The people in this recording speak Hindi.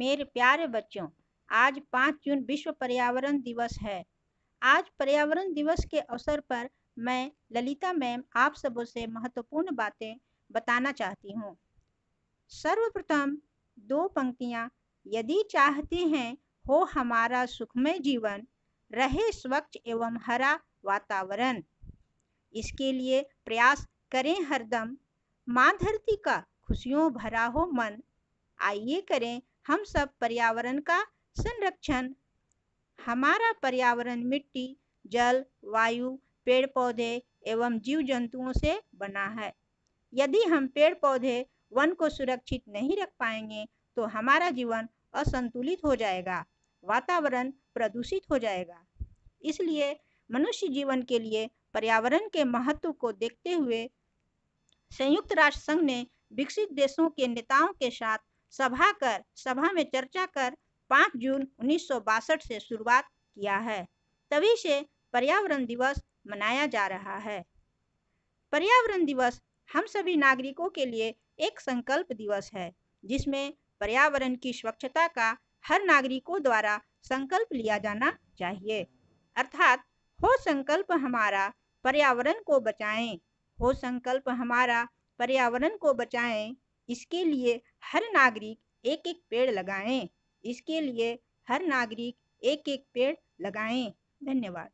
मेरे प्यारे बच्चों आज पाँच जून विश्व पर्यावरण दिवस है आज पर्यावरण दिवस के अवसर पर मैं ललिता मैम आप सबों से महत्वपूर्ण बातें बताना चाहती हूँ सर्वप्रथम दो पंक्तियाँ यदि चाहते हैं हो हमारा सुखमय जीवन रहे स्वच्छ एवं हरा वातावरण इसके लिए प्रयास करें हरदम माँ धरती का खुशियों भरा हो मन आइए करें हम सब पर्यावरण का संरक्षण हमारा पर्यावरण मिट्टी जल वायु पेड़ पौधे एवं जीव जंतुओं से बना है यदि हम पेड़ पौधे वन को सुरक्षित नहीं रख पाएंगे तो हमारा जीवन असंतुलित हो जाएगा वातावरण प्रदूषित हो जाएगा इसलिए मनुष्य जीवन के लिए पर्यावरण के महत्व को देखते हुए संयुक्त राष्ट्र संघ ने विकसित देशों के नेताओं के साथ सभा कर सभा में चर्चा कर 5 जून उन्नीस से शुरुआत किया है तभी से पर्यावरण दिवस मनाया जा रहा है पर्यावरण दिवस हम सभी नागरिकों के लिए एक संकल्प दिवस है जिसमें पर्यावरण की स्वच्छता का हर नागरिकों द्वारा संकल्प लिया जाना चाहिए अर्थात हो संकल्प हमारा पर्यावरण को बचाएं हो संकल्प हमारा पर्यावरण को बचाएं इसके लिए हर नागरिक एक एक पेड़ लगाएं इसके लिए हर नागरिक एक एक पेड़ लगाएं धन्यवाद